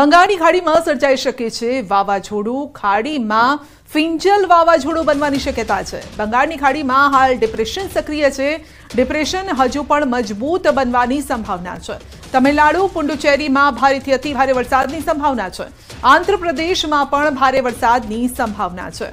બંગાળની ખાડીમાં સર્જાઈ શકે છે વાવાઝોડું ખાડીમાં ફિંજલ વાવાઝોડું બનવાની શક્યતા છે બંગાળની ખાડીમાં હાલ ડિપ્રેશન સક્રિય છે ડિપ્રેશન હજુ પણ મજબૂત બનવાની સંભાવના છે તમિલનાડુ પુંડુચેરીમાં ભારેથી અતિ ભારે વરસાદની સંભાવના છે આંધ્રપ્રદેશમાં પણ ભારે વરસાદની સંભાવના છે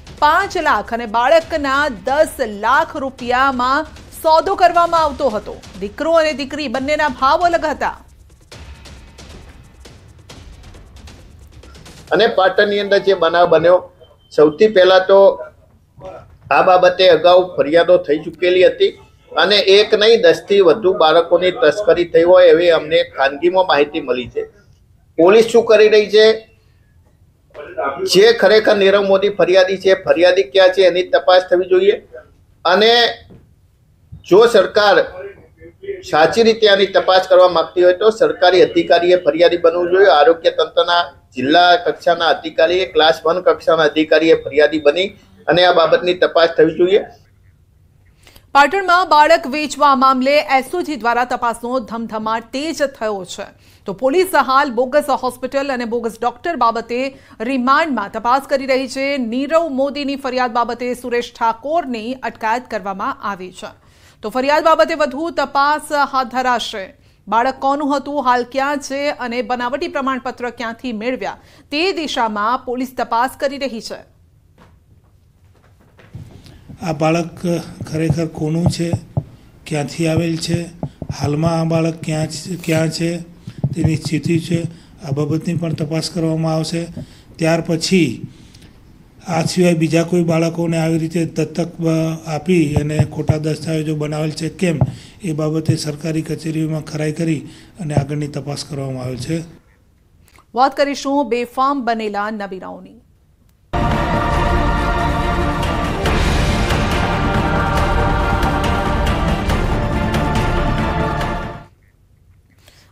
પાંચ લાખ અને બાળકના દસ લાખ રૂપિયામાં સોદો કરવામાં આવતો હતો દીકરો અને દીકરી બંનેના ભાવ અલગ હતા અને પાટણની અંદર જે બનાવ બન્યો સૌથી પહેલા તો આ બાબતે અગાઉ ફરિયાદો થઈ ચૂકેલી હતી અને એક નહીં દસથી વધુ બાળકોની તસ્કરી થઈ હોય એવી અમને ખાનગીમાં માહિતી મળી છે પોલીસ શું કરી રહી છે જે ખરેખર નીરવ મોદી ફરિયાદી છે ફરિયાદી ક્યાં છે એની તપાસ થવી જોઈએ અને જો સરકાર સાચી રીતે આની તપાસ કરવા માંગતી હોય તો સરકારી અધિકારીએ ફરિયાદી બનવું જોઈએ આરોગ્ય તંત્રના જિલ્લા કક્ષાના અધિકારીએ ક્લાસ વન કક્ષાના અધિકારીએ ફરિયાદી બની અને આ બાબતની તપાસ થવી જોઈએ પાટણમાં બાળક વેચવા મામલે એસઓજી દ્વારા તપાસનો ધમધમાટ તેજ થયો છે તો પોલીસ હાલ બોગસ હોસ્પિટલ અને બોગસ ડોક્ટર બાબતે રિમાન્ડમાં તપાસ કરી રહી છે નીરવ મોદીની ફરિયાદ બાબતે સુરેશ ઠાકોરની અટકાયત કરવામાં આવી છે તો ફરિયાદ બાબતે વધુ તપાસ હાથ ધરાશે બાળક કોનું હતું હાલ ક્યાં છે અને બનાવટી પ્રમાણપત્ર ક્યાંથી મેળવ્યા તે દિશામાં પોલીસ તપાસ કરી રહી છે આ બાળક ખરેખર કોનું છે ક્યાંથી આવેલ છે હાલમાં આ બાળક ક્યાં ક્યાં છે તેની સ્થિતિ છે આ બાબતની પણ તપાસ કરવામાં આવશે ત્યાર પછી આ સિવાય બીજા કોઈ બાળકોને આવી રીતે દત્તક આપી અને ખોટા દસ્તાવેજો બનાવેલ છે કેમ એ બાબતે સરકારી કચેરીઓમાં ખરાઈ કરી અને આગળની તપાસ કરવામાં આવેલ છે વાત કરીશું બેફામ બનેલા નબીરાઓની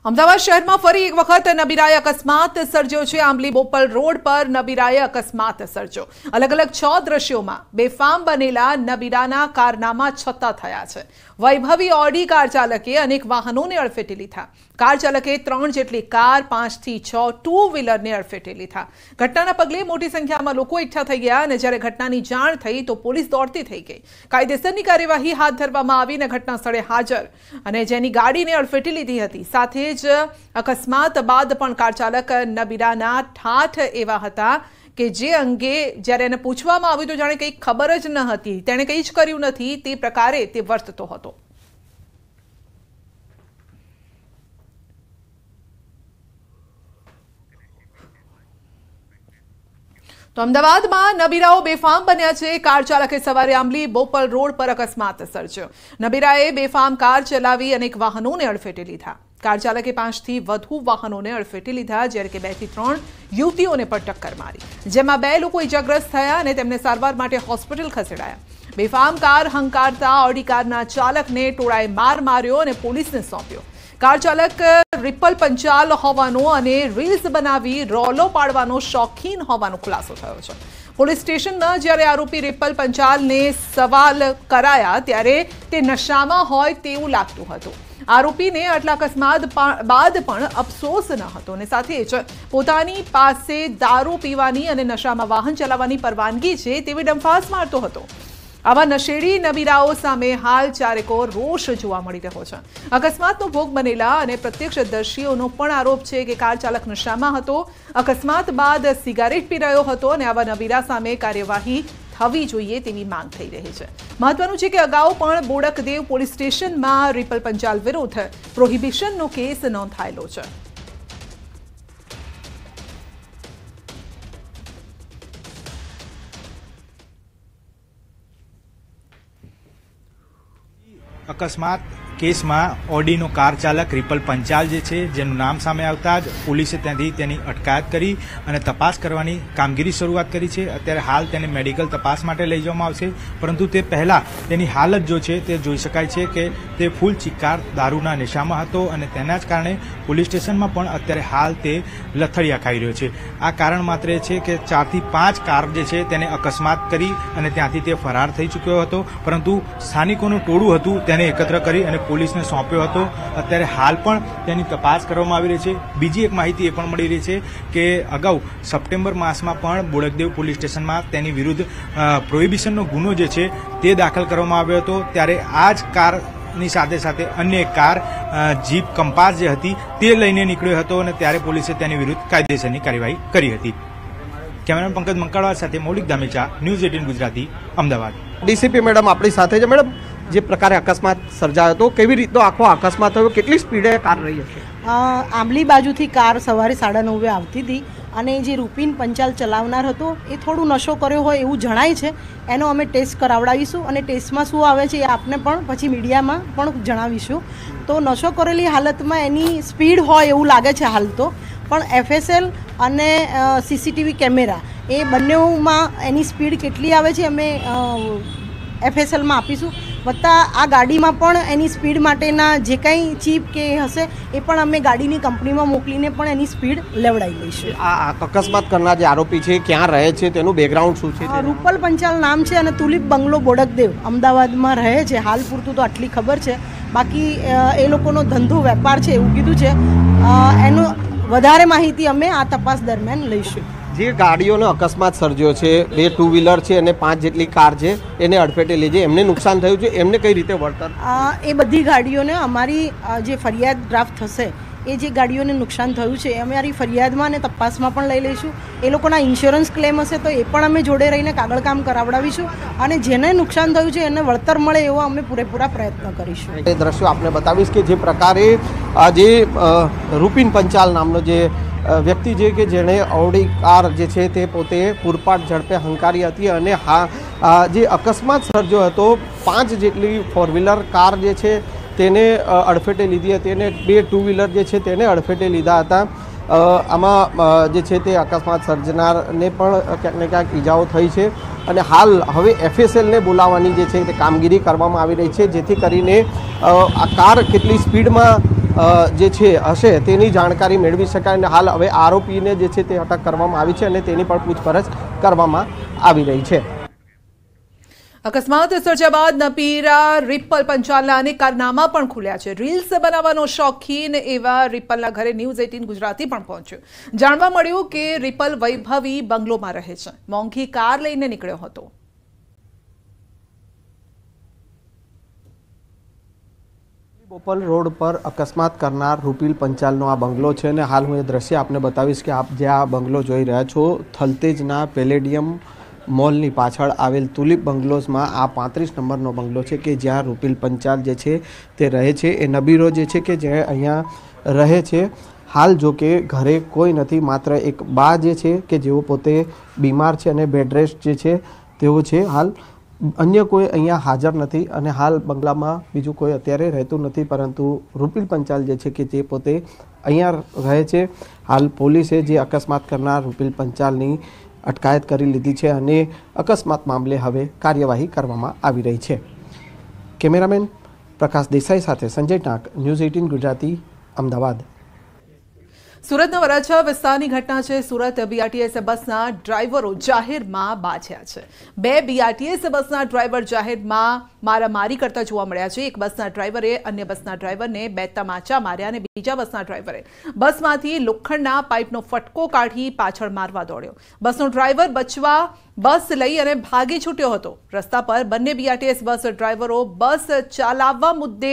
અમદાવાદ શહેરમાં ફરી એક વખત નબીરાએ અકસ્માત સર્જ્યો છે આંબલી બોપલ રોડ પર નબીરાએ અકસ્માત સર્જ્યો અલગ અલગ છ દ્રશ્યોમાં બેફામ બનેલા નબીરાના કારનામા છત્તા થયા છે વૈભવી ઓડી કાર ચાલકે અનેક વાહનોને અડફેટે લીધા કાર ચાલકે ત્રણ જેટલી કાર પાંચથી છ ટુ વ્હીલરને અડફેટે લીધા ઘટનાના પગલે મોટી સંખ્યામાં લોકો એકઠા થઈ ગયા અને જ્યારે ઘટનાની જાણ થઈ તો પોલીસ દોડતી થઈ ગઈ કાયદેસરની કાર્યવાહી હાથ ધરવામાં આવીને ઘટના સ્થળે હાજર અને જેની ગાડીને અડફેટી લીધી હતી સાથે જ જ અકસ્માત બાદ પણ કાર ચાલક નબીરાના ઠાઠ એવા હતા કે જે અંગે જ્યારે એને પૂછવામાં આવ્યું તો જાણે કંઈ ખબર જ ન હતી તેણે કંઈ જ કર્યું નથી તે પ્રકારે તે વર્તતો હતો તો અમદાવાદમાં નબીરાઓ બેફામ બન્યા છે કાર ચાલકે સવારે આંબલી બોપલ રોડ પર અકસ્માત સર્જ્યો નબીરાએ બેફામ કાર ચલાવી અનેક વાહનોને અડફેટે લીધા કાર ચાલક એ પાંચ થી વધુ વાહનોને અડફેટે લીધા જ્યારે કે બે થી ત્રણ યુવતીઓને પર ટકકકર મારી. જેમાં બે લોકો ઇજાગ્રસ્ત થયા અને તેમને સારવાર માટે હોસ્પિટલ ખસેડાયા. બેફામ કાર હંકારતા ઓડી કારના ચાલકને ટોળાએ માર માર્યો અને પોલીસે સોંપ્યો. કાર ચાલક રિપલ પંચાલ હોવાનો અને રીલસ બનાવી રોલો પાડવાનો શોખીન હોવાનો ખુલાસો થયો છે. પોલીસ સ્ટેશનમાં જ્યારે આરોપી રિપલ પંચાલને સવાલ કરાયા ત્યારે તે નશામાં હોય તેવું લાગતું હતું. આરોપીને આટલા અકસ્માત બાદ પણ અફસોસ ન હતો અને સાથે જ પોતાની પાસે દારૂ પીવાની અને નશામાં વાહન ચલાવવાની પરવાનગી છે તેવી ડંફાસ મારતો હતો આવા નશેડી નબીરાઓ સામે હાલ ચારેકો રોષ જોવા મળી રહ્યો છે અકસ્માતનો ભોગ બનેલા અને પ્રત્યક્ષદર્શીઓનો પણ આરોપ છે કે કાર ચાલક નશામાં હતો અકસ્માત બાદ સિગારેટ પી રહ્યો હતો અને આવા નબીરા સામે કાર્યવાહી થવી જોઈએ તેવી માંગ થઈ રહી છે મહત્વનું છે કે અગાઉ પણ બોડકદેવ પોલીસ સ્ટેશનમાં રિપલ પંચાલ વિરુદ્ધ પ્રોહિબિશનનો કેસ નોંધાયેલો છે અકસ્માત કેસમાં ઓડીનો કાર ચાલક રિપલ પંચાલ જે છે જેનું નામ સામે આવતા જ પોલીસે ત્યાંથી તેની અટકાયત કરી અને તપાસ કરવાની કામગીરી શરૂઆત કરી છે અત્યારે હાલ તેને મેડિકલ તપાસ માટે લઈ જવામાં આવશે પરંતુ તે પહેલાં તેની હાલત જો છે તે જોઈ શકાય છે કે તે ફૂલ ચિક્કાર દારૂના નિશામાં હતો અને તેના જ કારણે પોલીસ સ્ટેશનમાં પણ અત્યારે હાલ તે લથડિયા ખાઈ રહ્યો છે આ કારણ માત્ર એ છે કે ચારથી પાંચ કાર જે છે તેને અકસ્માત કરી અને ત્યાંથી તે ફરાર થઈ ચૂક્યો હતો પરંતુ સ્થાનિકોનું ટોળું હતું તેને એકત્ર કરી અને પોલીસને સોંપ્યો હતો અત્યારે હાલ પણ તેની તપાસ કરવામાં આવી રહી છે બીજી એક માહિતી એ પણ મળી રહી છે કે અગાઉ સપ્ટેમ્બર માસમાં પણ બોળકદેવ પોલીસ સ્ટેશનમાં તેની વિરુદ્ધ પ્રોહિબિશનનો ગુનો જે છે તે દાખલ કરવામાં આવ્યો હતો ત્યારે આ જ કાર ની સાથે સાથે અન્ય કાર જીપ કંપાસ જે હતી તે લઈને નીકળ્યો હતો અને ત્યારે પોલીસે તેની વિરુદ્ધ કાયદેસરની કાર્યવાહી કરી હતી કેમેરામેન પંકજ મંકાળવા સાથે Maulik Dhamecha news eighteen Gujarati Ahmedabad DCP madam આપણી સાથે છે મેડમ જે પ્રકારે અકસ્માત સર્જાયો હતો કેવી રીતનો આખો અકસ્માત થયો કેટલી સ્પીડે કાર રહી હશે આંબલી બાજુથી કાર સવારે સાડા નવે આવતી હતી અને જે રૂપિન પંચાલ ચલાવનાર હતો એ થોડું નશો કર્યો હોય એવું જણાય છે એનો અમે ટેસ્ટ કરાવડાવીશું અને ટેસ્ટમાં શું આવે છે એ આપને પણ પછી મીડિયામાં પણ જણાવીશું તો નશો કરેલી હાલતમાં એની સ્પીડ હોય એવું લાગે છે હાલ તો પણ એફએસએલ અને સીસીટીવી કેમેરા એ બંનેમાં એની સ્પીડ કેટલી આવે છે અમે એફએસએલમાં આપીશું વત્તા આ ગાડીમાં પણ એની સ્પીડ માટેના જે કાંઈ ચીપ કે હશે એ પણ અમે ગાડીની કંપનીમાં મોકલીને પણ એની સ્પીડ લેવડાવી લઈશું આ અકસ્માત કરનાર જે આરોપી છે ક્યાં રહે છે તેનું બેકગ્રાઉન્ડ શું છે રૂપલ પંચાલ નામ છે અને તુલિપ બંગલો બોડકદેવ અમદાવાદમાં રહે છે હાલ પૂરતું તો આટલી ખબર છે બાકી એ લોકોનો ધંધો વેપાર છે એવું કીધું છે એનું વધારે માહિતી અમે આ તપાસ દરમિયાન લઈશું જે ગાડીઓનો અકસ્માત સર્જ્યો છે બે ટુ વ્હીલર છે અને પાંચ જેટલી કાર છે એને અડફેટે લીધી એમને નુકસાન થયું છે એમને કઈ રીતે વળતર એ બધી ગાડીઓને અમારી જે ફરિયાદ ડ્રાફ્ટ થશે એ જે ગાડીઓને નુકસાન થયું છે એ અમારી ફરિયાદમાં અને તપાસમાં પણ લઈ લઈશું એ લોકોના ઇન્સ્યોરન્સ ક્લેમ હશે તો એ પણ અમે જોડે રહીને કાગળ કામ કરાવડાવીશું અને જેને નુકસાન થયું છે એને વળતર મળે એવો અમે પૂરેપૂરા પ્રયત્ન કરીશું એ દ્રશ્યો આપને બતાવીશ કે જે પ્રકારે આ જે રૂપિન પંચાલ નામનો જે વ્યક્તિ છે કે જેણે ઓડી કાર જે છે તે પોતે પૂરપાટ ઝડપે હંકારી હતી અને હા જે અકસ્માત સર્જો હતો પાંચ જેટલી ફોર વ્હીલર કાર જે છે તેને અડફેટે લીધી હતી અને બે ટુ વ્હીલર જે છે તેને અડફેટે લીધા હતા આમાં જે છે તે અકસ્માત સર્જનારને પણ ક્યાંક ને ક્યાંક ઈજાઓ થઈ છે અને હાલ હવે એફએસએલને બોલાવવાની જે છે તે કામગીરી કરવામાં આવી રહી છે જેથી કરીને આ કાર કેટલી સ્પીડમાં જે છે હશે તેની જાણકારી મેળવી શકાય અને હાલ હવે આરોપીને જે છે તે અટક કરવામાં આવી છે અને તેની પણ પૂછપરછ કરવામાં આવી રહી છે અકસ્માત સર્જ્યા બાદ નપીરા રિપલ પંચાલના અનેક કારનામા પણ ખુલ્યા છે રીલ્સ બનાવવાનો શોખીન એવા રિપલના ઘરે ન્યૂઝ એટીન ગુજરાતી પણ પહોંચ્યું જાણવા મળ્યું કે રિપલ વૈભવી બંગલોમાં રહે છે મોંઘી કાર લઈને નીકળ્યો હતો બોપલ રોડ પર અકસ્માત કરનાર રૂપિલ પંચાલનો આ બંગલો છે અને હાલ હું એ દ્રશ્ય આપને બતાવીશ કે આપ જે આ બંગલો જોઈ રહ્યા છો થલતેજના પેલેડિયમ મોલની પાછળ આવેલ તુલિપ બંગલોઝમાં આ પાંત્રીસ નંબરનો બંગલો છે કે જ્યાં રૂપિલ પંચાલ જે છે તે રહે છે એ નબીરો જે છે કે જે અહીંયા રહે છે હાલ જો કે ઘરે કોઈ નથી માત્ર એક બા જે છે કે જેઓ પોતે બીમાર છે અને બેડ રેસ્ટ જે છે તેઓ છે હાલ અન્ય કોઈ અહીંયા હાજર નથી અને હાલ બંગલામાં બીજું કોઈ અત્યારે રહેતું નથી પરંતુ રૂપિલ પંચાલ જે છે કે તે પોતે અહીંયા રહે છે હાલ પોલીસે જે અકસ્માત કરનાર રૂપિલ પંચાલની અટકાયત કરી લીધી છે અને અકસ્માત મામલે હવે કાર્યવાહી કરવામાં આવી રહી છે કેમેરામેન પ્રકાશ દેસાઈ સાથે સંજય ટાંક ન્યૂઝ એઇટીન ગુજરાતી અમદાવાદ સુરતના વરાછા વિસ્તારની ઘટના છે સુરત બીઆરટીએસ બસના ડ્રાઈવરો જાહેરમાં બાછ્યા છે બે બીઆરટીએસ બસના ડ્રાઈવર જાહેરમાં મારામારી કરતા જોવા મળ્યા છે એક બસના ડ્રાઈવરે અન્ય બસના ડ્રાઈવરને બે તમાચા માર્યા અને બીજા બસના ડ્રાઈવરે બસમાંથી લોખંડના પાઇપનો ફટકો કાઢી પાછળ મારવા દોડ્યો બસનો ડ્રાઈવર બચવા બસ લઈ અને ભાગી છૂટ્યો હતો રસ્તા પર બંને બીઆરટીએસ બસ ડ્રાઈવરો બસ ચલાવવા મુદ્દે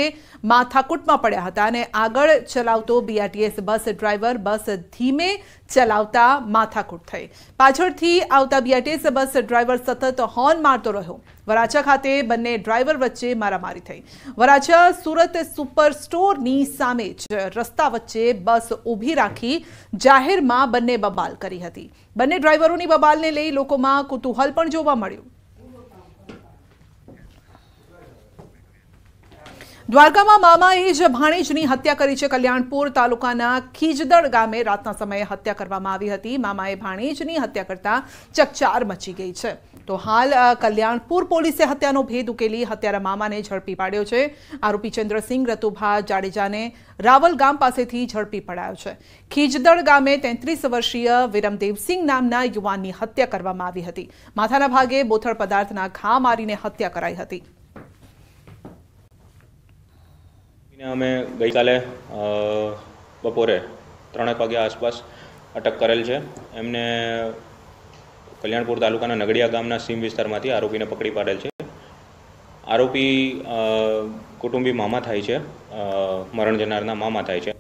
માથાકૂટમાં પડ્યા હતા અને આગળ ચલાવતો બીઆરટીએસ બસ ડ્રાઈવર બસ ધીમે ચલાવતા માથાકૂટ થઈ પાછળથી આવતા બીઆરટીએસ બસ ડ્રાઈવર સતત હોર્ન મારતો રહ્યો વરાછા ખાતે બંને ડ્રાઈવર વચ્ચે મારામારી થઈ વરાછા સુરત સુપર સ્ટોરની સામે જ રસ્તા વચ્ચે બસ ઊભી રાખી જાહેરમાં બંને બબાલ કરી હતી બંને ડ્રાઈવરોની બબાલને લઈ લોકોમાં કુતૂહલ પણ જોવા મળ્યું દ્વારકામાં મામાએ જ ભાણેજની હત્યા કરી છે કલ્યાણપુર તાલુકાના ખીજદળ ગામે રાતના સમયે હત્યા કરવામાં આવી હતી મામાએ ભાણેજની હત્યા કરતા ચકચાર મચી ગઈ છે તો હાલ કલ્યાણપુર પોલીસે હત્યાનો ભેદ ઉકેલી હત્યારા મામાને ઝડપી પાડ્યો છે આરોપી ચંદ્રસિંહ રતુભા જાડેજાને રાવલ ગામ પાસેથી ઝડપી પડાયો છે ખીજદળ ગામે તેત્રીસ વર્ષીય વિરમદેવસિંહ નામના યુવાનની હત્યા કરવામાં આવી હતી માથાના ભાગે બોથળ પદાર્થના ઘા મારીને હત્યા કરાઈ હતી અમે ગઈકાલે બપોરે ત્રણેક વાગ્યા આસપાસ અટક કરેલ છે એમને કલ્યાણપુર તાલુકાના નગડિયા ગામના સીમ વિસ્તારમાંથી આરોપીને પકડી પાડેલ છે આરોપી કુટુંબી મામા થાય છે મરણ જનારના મામા થાય છે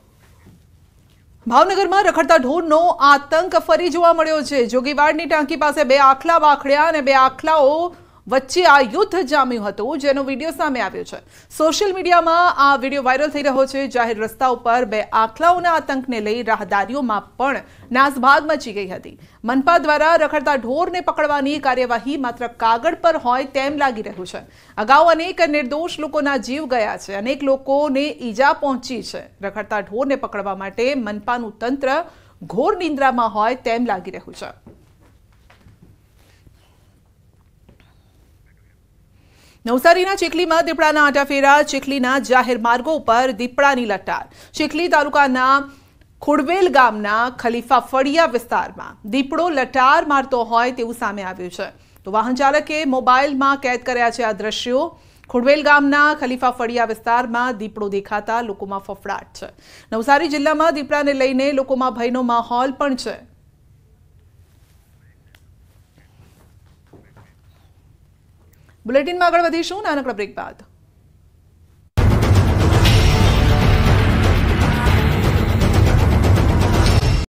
ભાવનગરમાં રખડતા ઢોરનો આતંક ફરી જોવા મળ્યો છે જોગીવાડની ટાંકી પાસે બે આખલા વાખડ્યા અને બે આખલાઓ વચ્ચે આ યુદ્ધ જામ્યું હતું જેનો વિડીયો સામે આવ્યો છે સોશિયલ મીડિયામાં આ વિડીયો વાયરલ થઈ રહ્યો છે જાહેર રસ્તા ઉપર બે આખલાઓના આતંકને લઈ રાહદારીઓમાં પણ નાસભાગ મચી ગઈ હતી મનપા દ્વારા રખડતા ઢોરને પકડવાની કાર્યવાહી માત્ર કાગળ પર હોય તેમ લાગી રહ્યું છે અગાઉ અનેક નિર્દોષ લોકોના જીવ ગયા છે અનેક લોકોને ઈજા પહોંચી છે રખડતા ઢોરને પકડવા માટે મનપાનું તંત્ર ઘોર નિંદ્રામાં હોય તેમ લાગી રહ્યું છે નવસારીના ચીખલીમાં દીપડાના આંટાફેરા ચીખલીના જાહેર માર્ગો પર દીપડાની લટાર ચીખલી તાલુકાના ખુડવેલ ગામના ખલીફા ફળિયા વિસ્તારમાં દીપડો લટાર મારતો હોય તેવું સામે આવ્યું છે તો વાહન ચાલકે મોબાઈલમાં કેદ કર્યા છે આ દ્રશ્યો ખુડવેલ ગામના ખલીફા ફળિયા વિસ્તારમાં દીપડો દેખાતા લોકોમાં ફફડાટ છે નવસારી જિલ્લામાં દીપડાને લઈને લોકોમાં ભયનો માહોલ પણ છે બુલેટિનમાં આગળ વધીશું નાનકડા બ્રેક બાદ